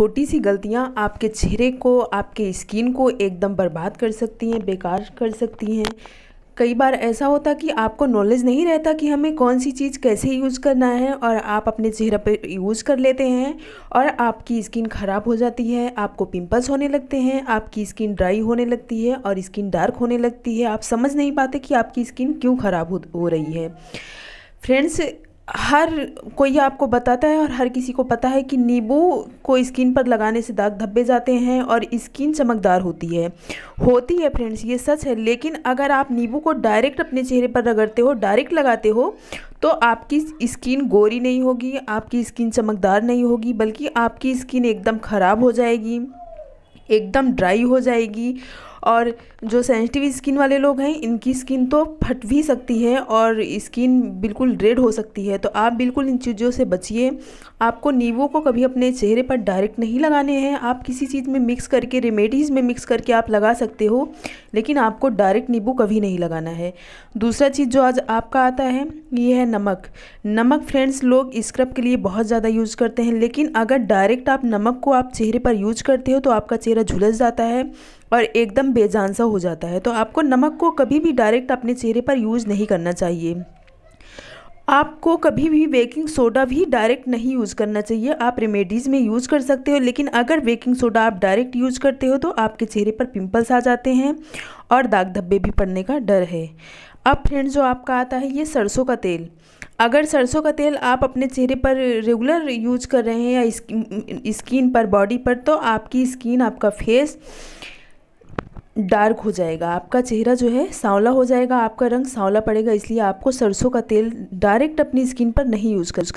छोटी सी गलतियाँ आपके चेहरे को आपके स्किन को एकदम बर्बाद कर सकती हैं बेकार कर सकती हैं कई बार ऐसा होता कि आपको नॉलेज नहीं रहता कि हमें कौन सी चीज़ कैसे यूज़ करना है और आप अपने चेहरे पर यूज़ कर लेते हैं और आपकी स्किन ख़राब हो जाती है आपको पिंपल्स होने लगते हैं आपकी स्किन ड्राई होने लगती है और स्किन डार्क होने लगती है आप समझ नहीं पाते कि आपकी स्किन क्यों ख़राब हो रही है फ्रेंड्स हर कोई आपको बताता है और हर किसी को पता है कि नींबू को स्किन पर लगाने से दाग धब्बे जाते हैं और स्किन चमकदार होती है होती है फ्रेंड्स ये सच है लेकिन अगर आप नींबू को डायरेक्ट अपने चेहरे पर रगड़ते हो डायरेक्ट लगाते हो तो आपकी स्किन गोरी नहीं होगी आपकी स्किन चमकदार नहीं होगी बल्कि आपकी स्किन एकदम ख़राब हो जाएगी एकदम ड्राई हो जाएगी और जो सेंसिटिव स्किन वाले लोग हैं इनकी स्किन तो फट भी सकती है और स्किन बिल्कुल रेड हो सकती है तो आप बिल्कुल इन चीज़ों से बचिए आपको नींबू को कभी अपने चेहरे पर डायरेक्ट नहीं लगाने हैं आप किसी चीज़ में मिक्स करके रेमेडीज़ में मिक्स करके आप लगा सकते हो लेकिन आपको डायरेक्ट नींबू कभी नहीं लगाना है दूसरा चीज़ जो आज आपका आता है ये है नमक नमक फ्रेंड्स लोग स्क्रब के लिए बहुत ज़्यादा यूज़ करते हैं लेकिन अगर डायरेक्ट आप नमक को आप चेहरे पर यूज करते हो तो आपका चेहरा झुलस जाता है और एकदम बेजान सा हो जाता है तो आपको नमक को कभी भी डायरेक्ट अपने चेहरे पर यूज़ नहीं करना चाहिए आपको कभी भी बेकिंग सोडा भी डायरेक्ट नहीं यूज़ करना चाहिए आप रेमेडीज़ में यूज़ कर सकते हो लेकिन अगर बेकिंग सोडा आप डायरेक्ट यूज़ करते हो तो आपके चेहरे पर पिंपल्स आ जाते हैं और दाग धब्बे भी पड़ने का डर है अब फ्रेंड जो आपका आता है ये सरसों का तेल अगर सरसों का तेल आप अपने चेहरे पर रेगुलर यूज कर रहे हैं या स्किन पर बॉडी पर तो आपकी स्किन आपका फेस डार्क हो जाएगा आपका चेहरा जो है सांवला हो जाएगा आपका रंग सांवला पड़ेगा इसलिए आपको सरसों का तेल डायरेक्ट अपनी स्किन पर नहीं यूज़ कर